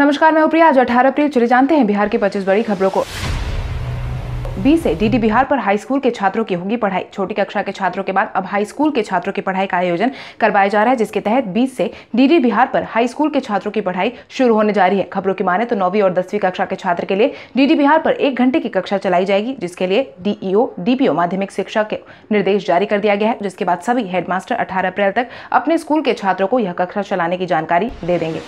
नमस्कार मैं उप्रिया आज 18 अप्रैल चले जानते हैं बिहार की 25 बड़ी खबरों को बीस से डीडी बिहार पर हाई स्कूल के छात्रों की होगी पढ़ाई छोटी कक्षा के छात्रों के बाद अब हाई स्कूल के छात्रों की पढ़ाई का आयोजन करवाया जा रहा है जिसके तहत बीस से डीडी बिहार पर हाई स्कूल के छात्रों की पढ़ाई शुरू होने जा रही है खबरों की माने तो नौवीं और दसवीं कक्षा के छात्र के लिए डीडी बिहार पर एक घंटे की कक्षा चलाई जाएगी जिसके लिए डीईओ डीपीओ माध्यमिक शिक्षा के निर्देश जारी कर दिया गया है जिसके बाद सभी हेडमास्टर अठारह अप्रैल तक अपने स्कूल के छात्रों को यह कक्षा चलाने की जानकारी दे देंगे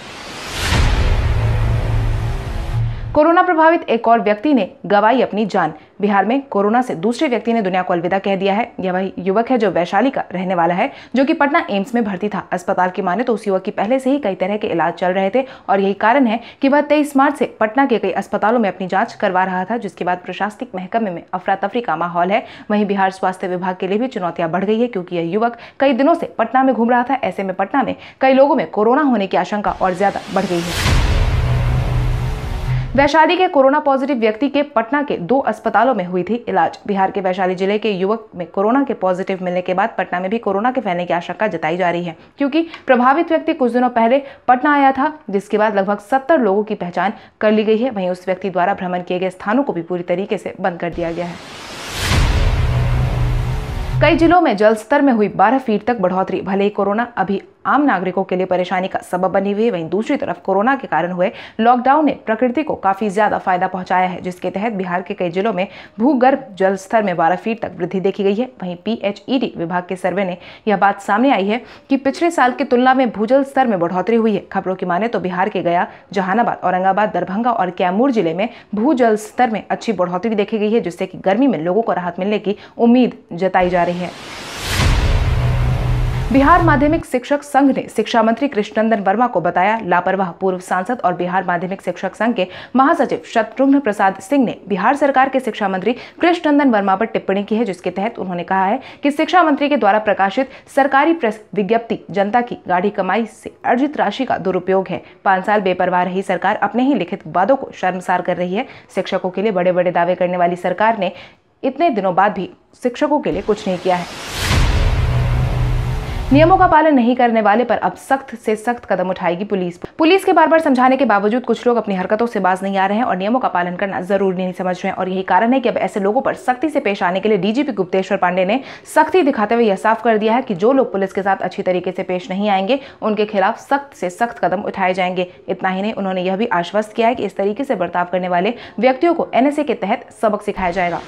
कोरोना प्रभावित एक और व्यक्ति ने गवाई अपनी जान बिहार में कोरोना से दूसरे व्यक्ति ने दुनिया को अलविदा कह दिया है यह वही युवक है जो वैशाली का रहने वाला है जो कि पटना एम्स में भर्ती था अस्पताल की माने तो उस युवक की पहले से ही कई तरह के इलाज चल रहे थे और यही कारण है कि वह तेईस मार्च से पटना के कई अस्पतालों में अपनी जाँच करवा रहा था जिसके बाद प्रशासनिक महकमे में अफरा तफरी का माहौल है वहीं बिहार स्वास्थ्य विभाग के लिए भी चुनौतियां बढ़ गई है क्योंकि यह युवक कई दिनों से पटना में घूम रहा था ऐसे में पटना में कई लोगों में कोरोना होने की आशंका और ज्यादा बढ़ गई है वैशाली के कोरोना पॉजिटिव व्यक्ति के पटना के दो अस्पतालों में हुई थी इलाज बिहार के वैशाली जिले के युवक में कोरोना के पॉजिटिव मिलने के बाद पटना में भी कोरोना के फैलने की आशंका जताई जा रही है क्योंकि प्रभावित व्यक्ति कुछ दिनों पहले पटना आया था जिसके बाद लगभग सत्तर लोगों की पहचान कर ली गई है वहीं उस व्यक्ति द्वारा भ्रमण किए गए स्थानों को भी पूरी तरीके से बंद कर दिया गया है कई जिलों में जल स्तर में हुई 12 फीट तक बढ़ोतरी भले ही कोरोना अभी आम नागरिकों के लिए परेशानी का सबब बनी हुई है वहीं दूसरी तरफ कोरोना के कारण हुए लॉकडाउन ने प्रकृति को काफी ज्यादा फायदा पहुंचाया है जिसके तहत बिहार के कई जिलों में भूगर्भ जल स्तर में बारह फीट तक वृद्धि देखी गई है वहीं पीएचईडी e विभाग के सर्वे ने यह बात सामने आई है कि पिछले साल की तुलना में भूजल स्तर में बढ़ोतरी हुई है खबरों की माने तो बिहार के गया जहानाबाद औरंगाबाद दरभंगा और कैमूर जिले में भू स्तर में अच्छी बढ़ोतरी देखी गई है जिससे की गर्मी में लोगों को राहत मिलने की उम्मीद जताई जा रही है बिहार माध्यमिक शिक्षक संघ ने शिक्षा मंत्री कृष्णनंदन वर्मा को बताया लापरवाह पूर्व सांसद और बिहार माध्यमिक शिक्षक संघ के महासचिव शत्रुघ्न प्रसाद सिंह ने बिहार सरकार के शिक्षा मंत्री कृष्णनंदन वर्मा पर टिप्पणी की है जिसके तहत उन्होंने कहा है कि शिक्षा मंत्री के द्वारा प्रकाशित सरकारी प्रेस विज्ञप्ति जनता की गाढ़ी कमाई से अर्जित राशि का दुरुपयोग है पांच साल बेपरवाह रही सरकार अपने ही लिखित वादों को शर्मसार कर रही है शिक्षकों के लिए बड़े बड़े दावे करने वाली सरकार ने इतने दिनों बाद भी शिक्षकों के लिए कुछ नहीं किया है नियमों का पालन नहीं करने वाले पर अब सख्त से सख्त कदम उठाएगी पुलिस पुलिस के बार बार समझाने के बावजूद कुछ लोग अपनी हरकतों से बाज नहीं आ रहे हैं और नियमों का पालन करना जरूरी नहीं समझ रहे हैं और यही कारण है कि अब ऐसे लोगों पर सख्ती से पेश आने के लिए डीजीपी गुप्तेश्वर पांडे ने सख्ती दिखाते हुए यह साफ कर दिया है कि जो लोग पुलिस के साथ अच्छी तरीके से पेश नहीं आएंगे उनके खिलाफ सख्त से सख्त कदम उठाए जाएंगे इतना ही नहीं उन्होंने यह भी आश्वस्त किया है कि इस तरीके से बर्ताव करने वाले व्यक्तियों को एनएसए के तहत सबक सिखाया जाएगा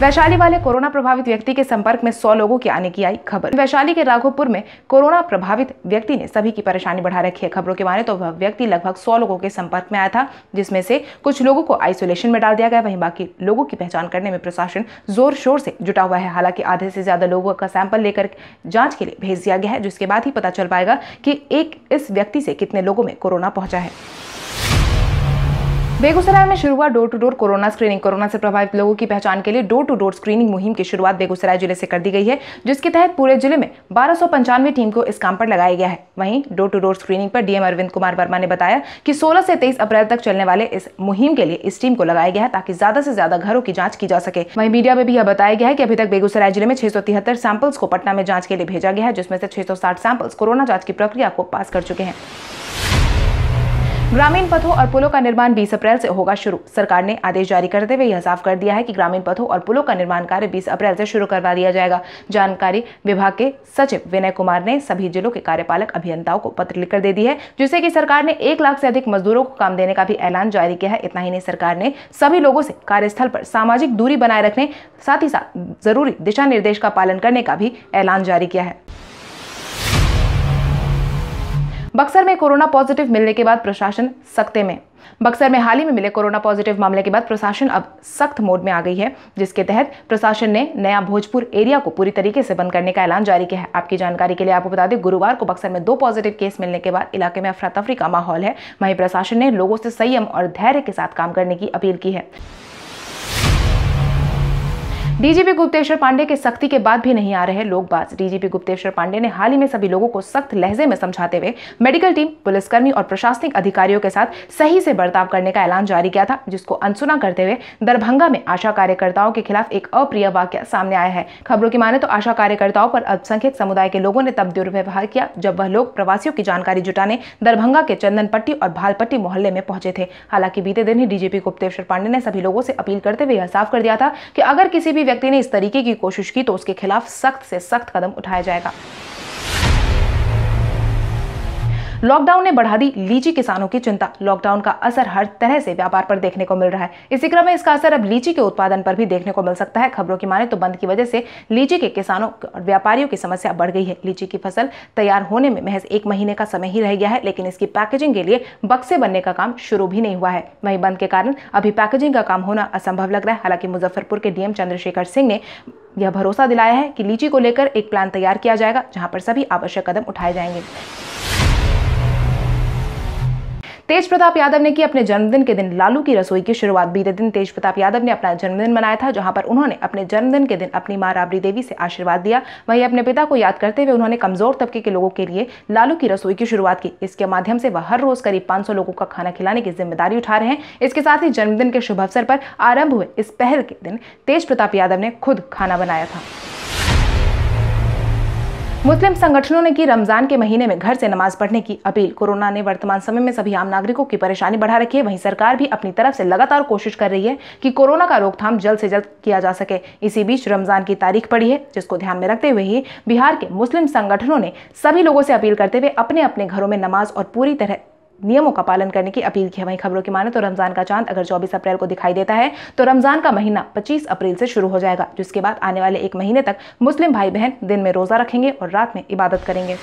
वैशाली वाले कोरोना प्रभावित व्यक्ति के संपर्क में सौ लोगों के आने की आई खबर वैशाली के राघोपुर में कोरोना प्रभावित व्यक्ति ने सभी की परेशानी बढ़ा रखी है खबरों के माने तो वह व्यक्ति लगभग सौ लोगों के संपर्क में आया था जिसमें से कुछ लोगों को आइसोलेशन में डाल दिया गया वहीं बाकी लोगों की पहचान करने में प्रशासन जोर शोर से जुटा हुआ है हालांकि आधे से ज्यादा लोगों का सैंपल लेकर जाँच के लिए भेज दिया गया है जिसके बाद ही पता चल पाएगा की एक इस व्यक्ति से कितने लोगों में कोरोना पहुंचा है बेगूसराय में शुरू हुआ door to door corona screening corona से प्रभावित लोगों की पहचान के लिए डोर टू डोर स्क्रीनिंग मुहिम की शुरुआत बेगूसराय जिले से कर दी गई है जिसके तहत पूरे जिले में बारह टीम को इस काम पर लगाया गया है वहीं डोर टू डोर स्क्रीनिंग पर डीएम अरविंद कुमार वर्मा ने बताया कि सोलह से तेईस अप्रैल तक चलने वाले इस मुहिम के लिए इस टीम को लगाया गया है ताकि ज्यादा से ज्यादा घरों की जाँच की जा सके वही मीडिया में भी यह बताया गया है की अभी तक बेगूसराय जिले में छह सैंपल्स को पटना में जाँच के लिए भेजा गया है जिसमें से छह सैंपल्स कोरोना जाँच की प्रक्रिया को पास कर चुके हैं ग्रामीण पथों और पुलों का निर्माण 20 अप्रैल से होगा शुरू सरकार ने आदेश जारी करते हुए यह साफ कर दिया है कि ग्रामीण पथों और पुलों का निर्माण कार्य 20 अप्रैल से शुरू करवा दिया जाएगा जानकारी विभाग के सचिव विनय कुमार ने सभी जिलों के कार्यपालक अभियंताओं को पत्र लिखकर दे दी है जिससे की सरकार ने एक लाख से अधिक मजदूरों को काम देने का भी ऐलान जारी किया है इतना ही नहीं सरकार ने सभी लोगों से कार्यस्थल पर सामाजिक दूरी बनाए रखने साथ ही साथ जरूरी दिशा निर्देश का पालन करने का भी ऐलान जारी किया है बक्सर में कोरोना पॉजिटिव मिलने के बाद प्रशासन सख्ते में बक्सर में हाल ही में मिले कोरोना पॉजिटिव मामले के बाद प्रशासन अब सख्त मोड में आ गई है जिसके तहत प्रशासन ने नया भोजपुर एरिया को पूरी तरीके से बंद करने का ऐलान जारी किया है आपकी जानकारी के लिए आपको बता दें गुरुवार को बक्सर में दो पॉजिटिव केस मिलने के बाद इलाके में अफरा तफरी का माहौल है वहीं प्रशासन ने लोगों से संयम और धैर्य के साथ काम करने की अपील की है डीजीपी गुप्तेश्वर पांडे के सख्ती के बाद भी नहीं आ रहे लोग बाज डीजीपी गुप्तेश्वर पांडे ने हाल ही में सभी लोगों को सख्त लहजे में समझाते हुए मेडिकल टीम पुलिसकर्मी और प्रशासनिक अधिकारियों के साथ सही से बर्ताव करने का ऐलान जारी किया था जिसको अनसुना करते हुए दरभंगा में आशा कार्यकर्ताओं के खिलाफ एक अप्रिय वाक्य सामने आया है खबरों की माने तो आशा कार्यकर्ताओं पर अल्पसंख्यक समुदाय के लोगों ने तब दुर्व्यवहार किया जब वह लोग प्रवासियों की जानकारी जुटाने दरभंगा के चंदनपट्टी और भालपट्टी मोहल्ले में पहुंचे थे हालांकि बीते दिन ही डीजीपी गुप्तेश्वर पांडे ने सभी लोगों से अपील करते हुए यह साफ कर दिया था कि अगर किसी भी भी व्यक्ति ने इस तरीके की कोशिश की तो उसके खिलाफ सख्त से सख्त कदम उठाया जाएगा लॉकडाउन ने बढ़ा दी लीची किसानों की चिंता लॉकडाउन का असर हर तरह से व्यापार पर देखने को मिल रहा है इसी क्रम में इसका असर अब लीची के उत्पादन पर भी देखने को मिल सकता है खबरों की माने तो बंद की वजह से लीची के किसानों और व्यापारियों की समस्या बढ़ गई है लीची की फसल तैयार होने में महज एक महीने का समय ही रह गया है लेकिन इसकी पैकेजिंग के लिए बक्से बनने का काम शुरू भी नहीं हुआ है वहीं बंद के कारण अभी पैकेजिंग का काम होना असंभव लग रहा है हालांकि मुजफ्फरपुर के डीएम चंद्रशेखर सिंह ने यह भरोसा दिलाया है कि लीची को लेकर एक प्लान तैयार किया जाएगा जहां पर सभी आवश्यक कदम उठाए जाएंगे तेज प्रताप यादव ने की अपने जन्मदिन के दिन लालू की रसोई की शुरुआत बीते दिन तेज प्रताप यादव ने अपना जन्मदिन मनाया था जहां पर उन्होंने अपने जन्मदिन के दिन अपनी माँ राबड़ी देवी से आशीर्वाद दिया वहीं अपने पिता को याद करते हुए उन्होंने कमजोर तबके के लोगों के लिए लालू की रसोई की शुरुआत की इसके माध्यम से वह हर रोज करीब पांच लोगों का खाना खिलाने की जिम्मेदारी उठा रहे हैं इसके साथ ही जन्मदिन के शुभ अवसर पर आरंभ हुए इस पहल के दिन तेज प्रताप यादव ने खुद खाना बनाया था मुस्लिम संगठनों ने की रमजान के महीने में घर से नमाज पढ़ने की अपील कोरोना ने वर्तमान समय में सभी आम नागरिकों की परेशानी बढ़ा रखी है वहीं सरकार भी अपनी तरफ से लगातार कोशिश कर रही है कि कोरोना का रोकथाम जल्द से जल्द किया जा सके इसी बीच रमजान की तारीख पड़ी है जिसको ध्यान में रखते हुए ही बिहार के मुस्लिम संगठनों ने सभी लोगों से अपील करते हुए अपने अपने घरों में नमाज और पूरी तरह नियमों का पालन करने की अपील की है वहीं खबरों की माने तो रमजान का चांद अगर 24 अप्रैल को दिखाई देता है तो रमजान का महीना 25 अप्रैल से शुरू हो जाएगा जिसके बाद आने वाले एक महीने तक मुस्लिम भाई बहन दिन में रोजा रखेंगे और रात में इबादत करेंगे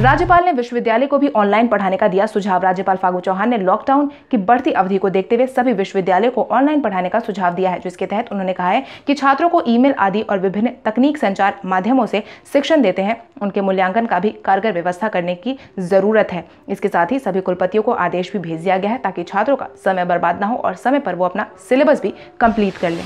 राज्यपाल ने विश्वविद्यालय को भी ऑनलाइन पढ़ाने का दिया सुझाव राज्यपाल फागू चौहान ने लॉकडाउन की बढ़ती अवधि को देखते हुए सभी विश्वविद्यालयों को ऑनलाइन पढ़ाने का सुझाव दिया है जिसके तहत उन्होंने कहा है कि छात्रों को ईमेल आदि और विभिन्न तकनीक संचार माध्यमों से शिक्षण देते हैं उनके मूल्यांकन का भी कारगर व्यवस्था करने की जरूरत है इसके साथ ही सभी कुलपतियों को आदेश भी भेज दिया गया है ताकि छात्रों का समय बर्बाद ना हो और समय पर वो अपना सिलेबस भी कंप्लीट कर लें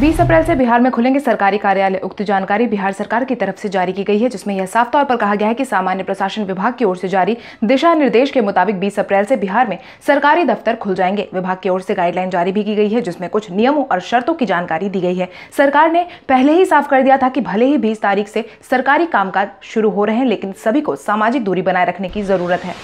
बीस अप्रैल से बिहार में खुलेंगे सरकारी कार्यालय उक्त जानकारी बिहार सरकार की तरफ से जारी की गई है जिसमें यह साफ तौर पर कहा गया है कि सामान्य प्रशासन विभाग की ओर से जारी दिशा निर्देश के मुताबिक 20 अप्रैल से बिहार में सरकारी दफ्तर खुल जाएंगे विभाग की ओर से गाइडलाइन जारी भी की गई है जिसमें कुछ नियमों और शर्तों की जानकारी दी गई है सरकार ने पहले ही साफ कर दिया था कि भले ही बीस तारीख से सरकारी कामकाज शुरू हो रहे हैं लेकिन सभी को सामाजिक दूरी बनाए रखने की जरूरत है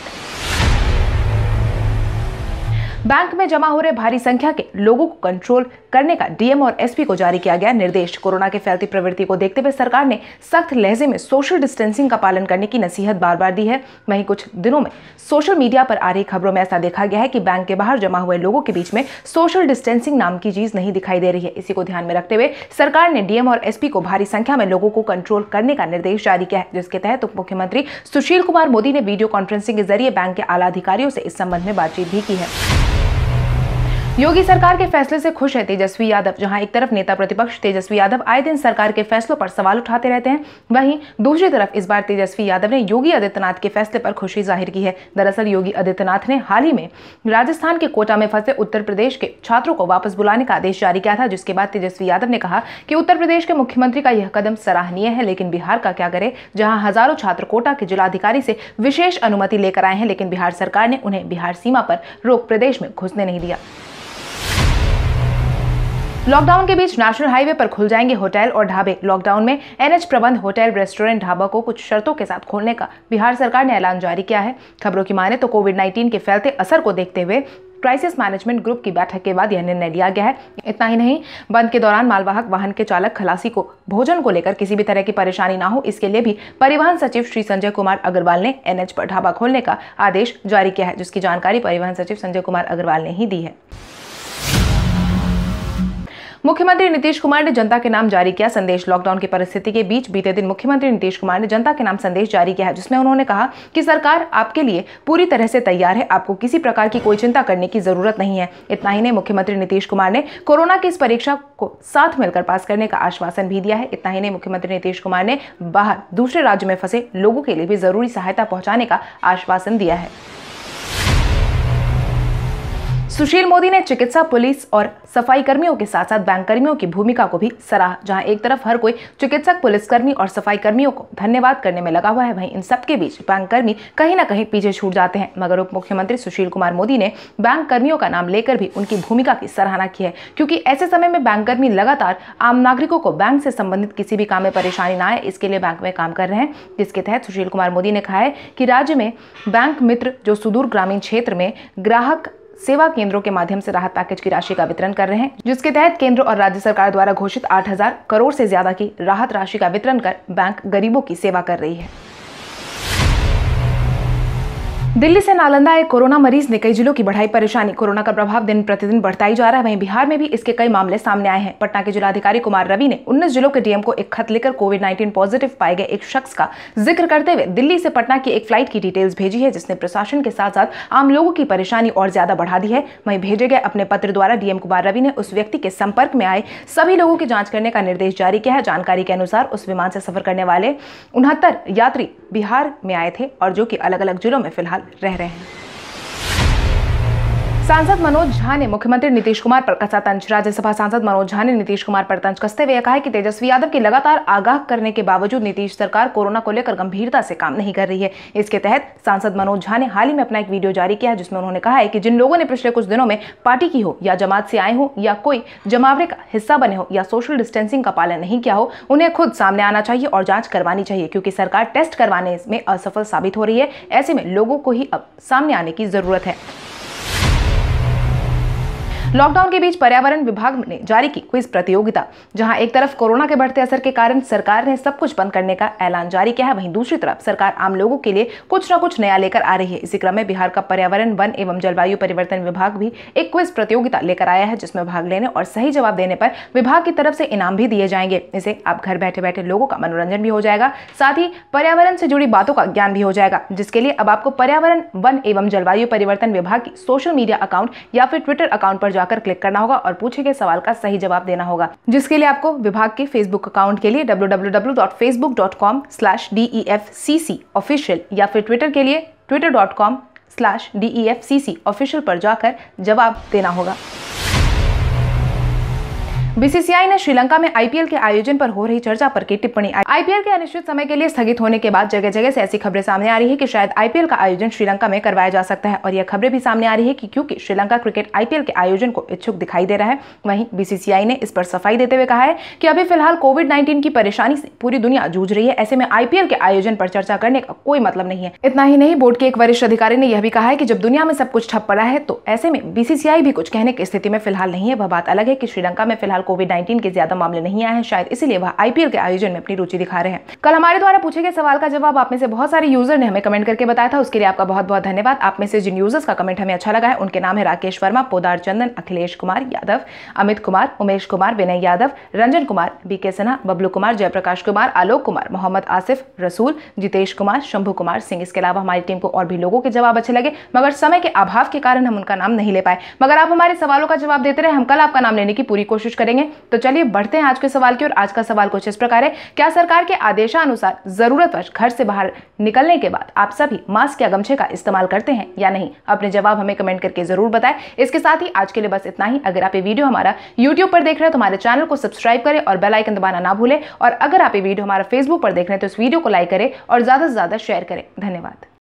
बैंक में जमा हो रहे भारी संख्या के लोगों को कंट्रोल करने का डीएम और एसपी को जारी किया गया निर्देश कोरोना के फैलती प्रवृत्ति को देखते हुए सरकार ने सख्त लहजे में सोशल डिस्टेंसिंग का पालन करने की नसीहत बार बार दी है वहीं कुछ दिनों में सोशल मीडिया पर आ रही खबरों में ऐसा देखा गया है कि बैंक के बाहर जमा हुए लोगों के बीच में सोशल डिस्टेंसिंग नाम की चीज नहीं दिखाई दे रही है इसी को ध्यान में रखते हुए सरकार ने डीएम और एसपी को भारी संख्या में लोगों को कंट्रोल करने का निर्देश जारी किया है जिसके तहत उप मुख्यमंत्री सुशील कुमार मोदी ने वीडियो कॉन्फ्रेंसिंग के जरिए बैंक के आला अधिकारियों से इस संबंध में बातचीत भी की है योगी सरकार के फैसले से खुश है तेजस्वी यादव जहां एक तरफ नेता प्रतिपक्ष तेजस्वी यादव आए दिन सरकार के फैसलों पर सवाल उठाते रहते हैं वहीं दूसरी तरफ इस बार तेजस्वी यादव ने योगी आदित्यनाथ के फैसले पर खुशी जाहिर की है दरअसल योगी आदित्यनाथ ने हाल ही में राजस्थान के कोटा में फंसे उत्तर प्रदेश के छात्रों को वापस बुलाने का आदेश जारी किया था जिसके बाद तेजस्वी यादव ने कहा कि उत्तर प्रदेश के मुख्यमंत्री का यह कदम सराहनीय है लेकिन बिहार का क्या करे जहाँ हजारों छात्र कोटा के जिलाधिकारी से विशेष अनुमति लेकर आए हैं लेकिन बिहार सरकार ने उन्हें बिहार सीमा पर रोक प्रदेश में घुसने नहीं दिया लॉकडाउन के बीच नेशनल हाईवे पर खुल जाएंगे होटल और ढाबे लॉकडाउन में एनएच प्रबंध होटल रेस्टोरेंट ढाबा को कुछ शर्तों के साथ खोलने का बिहार सरकार ने ऐलान जारी किया है खबरों की माने तो कोविड 19 के फैलते असर को देखते हुए क्राइसिस मैनेजमेंट ग्रुप की बैठक के बाद यह निर्णय लिया गया है इतना ही नहीं बंद के दौरान मालवाहक वाहन के चालक खलासी को भोजन को लेकर किसी भी तरह की परेशानी ना हो इसके लिए भी परिवहन सचिव श्री संजय कुमार अग्रवाल ने एनएच पर ढाबा खोलने का आदेश जारी किया है जिसकी जानकारी परिवहन सचिव संजय कुमार अग्रवाल ने ही दी है मुख्यमंत्री नीतीश कुमार ने जनता के नाम जारी किया संदेश लॉकडाउन की परिस्थिति के बीच बीते दिन मुख्यमंत्री नीतीश कुमार ने जनता के नाम संदेश जारी किया है जिसमें उन्होंने कहा कि सरकार आपके लिए पूरी तरह से तैयार है आपको किसी प्रकार की कोई चिंता करने की जरूरत नहीं है इतना ही नहीं मुख्यमंत्री नीतीश कुमार ने कोरोना की इस परीक्षा को साथ मिलकर पास करने का आश्वासन भी दिया है इतना ही नहीं मुख्यमंत्री नीतीश कुमार ने बाहर दूसरे राज्य में फंसे लोगों के लिए भी जरूरी सहायता पहुंचाने का आश्वासन दिया है सुशील मोदी ने चिकित्सा पुलिस और सफाई कर्मियों के साथ साथ बैंक कर्मियों की भूमिका को भी सराहा जहां एक तरफ हर कोई चिकित्सक पुलिसकर्मी और सफाई कर्मियों को धन्यवाद करने में लगा हुआ है वहीं इन सबके बीच बैंक कर्मी कहीं ना कहीं पीछे छूट जाते हैं मगर उप मुख्यमंत्री सुशील कुमार मोदी ने बैंक कर्मियों का नाम लेकर भी उनकी भूमिका की सराहना की है क्योंकि ऐसे समय में बैंक कर्मी लगातार आम नागरिकों को बैंक से संबंधित किसी भी काम में परेशानी न आए इसके लिए बैंक में काम कर रहे हैं जिसके तहत सुशील कुमार मोदी ने कहा है कि राज्य में बैंक मित्र जो सुदूर ग्रामीण क्षेत्र में ग्राहक सेवा केंद्रों के माध्यम से राहत पैकेज की राशि का वितरण कर रहे हैं जिसके तहत केंद्र और राज्य सरकार द्वारा घोषित आठ करोड़ से ज्यादा की राहत राशि का वितरण कर बैंक गरीबों की सेवा कर रही है दिल्ली से नालंदा आए कोरोना मरीज ने कई जिलों की बढ़ाई परेशानी कोरोना का प्रभाव दिन प्रतिदिन बढ़ता ही जा रहा है वहीं बिहार में भी इसके कई मामले सामने आए हैं पटना के जिलाधिकारी कुमार रवि ने 19 जिलों के डीएम को एक खत लेकर कोविड 19 पॉजिटिव पाए गए एक शख्स का जिक्र करते हुए दिल्ली से पटना की एक फ्लाइट की डिटेल्स भेजी है जिसने प्रशासन के साथ साथ आम लोगों की परेशानी और ज्यादा बढ़ा दी है वहीं भेजे गए अपने पत्र द्वारा डीएम कुमार रवि ने उस व्यक्ति के संपर्क में आए सभी लोगों की जाँच करने का निर्देश जारी किया है जानकारी के अनुसार उस विमान से सफर करने वाले उनहत्तर यात्री बिहार में आए थे और जो कि अलग अलग जिलों में फिलहाल रह रहे हैं सांसद मनोज झा ने मुख्यमंत्री नीतीश कुमार पर कसा तंज राज्यसभा सांसद मनोज झा ने नीतीश कुमार पर तंज कसते हुए कहा है कि तेजस्वी यादव की लगातार आगाह करने के बावजूद नीतीश सरकार कोरोना को लेकर गंभीरता से काम नहीं कर रही है इसके तहत सांसद मनोज झा ने हाल ही में अपना एक वीडियो जारी किया है जिसमें उन्होंने कहा है कि जिन लोगों ने पिछले कुछ दिनों में पार्टी की हो या जमात से आए हो या कोई जमावड़े का हिस्सा बने हो या सोशल डिस्टेंसिंग का पालन नहीं किया हो उन्हें खुद सामने आना चाहिए और जाँच करवानी चाहिए क्योंकि सरकार टेस्ट करवाने में असफल साबित हो रही है ऐसे में लोगों को ही अब सामने आने की जरूरत है लॉकडाउन के बीच पर्यावरण विभाग ने जारी की क्विज प्रतियोगिता जहां एक तरफ कोरोना के बढ़ते असर के कारण सरकार ने सब कुछ बंद करने का ऐलान जारी किया है वहीं दूसरी तरफ सरकार आम लोगों के लिए कुछ न कुछ नया लेकर आ रही है इसी क्रम में बिहार का पर्यावरण वन एवं जलवायु परिवर्तन विभाग भी एक क्विज प्रतियोगिता लेकर आया है जिसमें भाग लेने और सही जवाब देने पर विभाग की तरफ से इनाम भी दिए जाएंगे इसे आप घर बैठे बैठे लोगों का मनोरंजन भी हो जाएगा साथ ही पर्यावरण से जुड़ी बातों का ज्ञान भी हो जाएगा जिसके लिए अब आपको पर्यावरण वन एवं जलवायु परिवर्तन विभाग की सोशल मीडिया अकाउंट या फिर ट्विटर अकाउंट पर जाकर क्लिक करना होगा और पूछे गए सवाल का सही जवाब देना होगा जिसके लिए आपको विभाग के फेसबुक अकाउंट के लिए डब्ल्यू ऑफिशियल e या फिर ट्विटर के लिए Twitter dot com slash F C C official पर जाकर जवाब देना होगा बीसीसीआई ने श्रीलंका में आईपीएल के आयोजन पर हो रही चर्चा पर की टिप्पणी आईपीएल के अनिश्चित समय के लिए स्थगित होने के बाद जगह जगह से ऐसी खबरें सामने आ रही है कि शायद आईपीएल का आयोजन श्रीलंका में करवाया जा सकता है और यह खबरें भी सामने आ रही है कि क्योंकि श्रीलंका क्रिकेट आईपीएल के आयोजन को इच्छुक दिखाई दे रहा है वहीं बीसीसीआई ने इस पर सफाई देते हुए कहा है कि अभी फिलहाल कोविड नाइन्टीन की परेशानी से पूरी दुनिया जूझ रही है ऐसे में आईपीएल के आयोजन पर चर्चा करने का कोई मतलब नहीं है इतना ही नहीं बोर्ड के एक वरिष्ठ अधिकारी ने यह भी कहा है कि जब दुनिया में सब कुछ ठप पड़ा है तो ऐसे में बीसीसीआई भी कुछ कहने की स्थिति में फिलहाल नहीं है वह बात अलग है कि श्रीलंका में फिलहाल फिलहाल कोविड नाइन्टीन के ज्यादा मामले नहीं आए हैं शायद इसीलिए वह आईपीएल के आयोजन में अपनी रुचि दिखा रहे हैं कल हमारे द्वारा पूछे गए सवाल का जवाब आप में से बहुत सारे यूजर ने हमें कमेंट करके बताया था उसके लिए आपका बहुत बहुत धन्यवाद आप में से जिन यूजर्स का कमेंट हमें अच्छा लगा है उनके नाम है राकेश वर्मा पोदार चंदन अखिलेश कुमार यादव अमित कुमार उमेश कुमार विनय यादव रंजन कुमार बीके सिन्हा बबलू कुमार जयप्रकाश कुमार आलोक कुमार मोहम्मद आसिफ रसूल जितेश कुमार शंभू कुमार सिंह इसके अलावा हमारी टीम को और भी लोगों के जवाब अच्छे लगे मगर समय के अभाव के कारण हम उनका नाम नहीं ले पाए मगर आप हमारे सवालों का जवाब देते रहे हम कल आपका नाम लेने की पूरी कोशिश करें करेंगे तो चलिए बढ़ते हैं आज के सवाल की और आज का सवाल कुछ इस प्रकार है क्या सरकार के आदेशानुसार ज़रूरतवश घर से बाहर निकलने के बाद आप सभी मास्क या गमछे का इस्तेमाल करते हैं या नहीं अपने जवाब हमें कमेंट करके ज़रूर बताएं इसके साथ ही आज के लिए बस इतना ही अगर आप ये वीडियो हमारा यूट्यूब पर देख रहे हो तो हमारे चैनल को सब्सक्राइब करें और बेलाइकन दबाना ना भूलें और अगर आप ये वीडियो हमारा फेसबुक पर देख रहे हैं तो इस वीडियो को लाइक करें और ज़्यादा से ज़्यादा शेयर करें धन्यवाद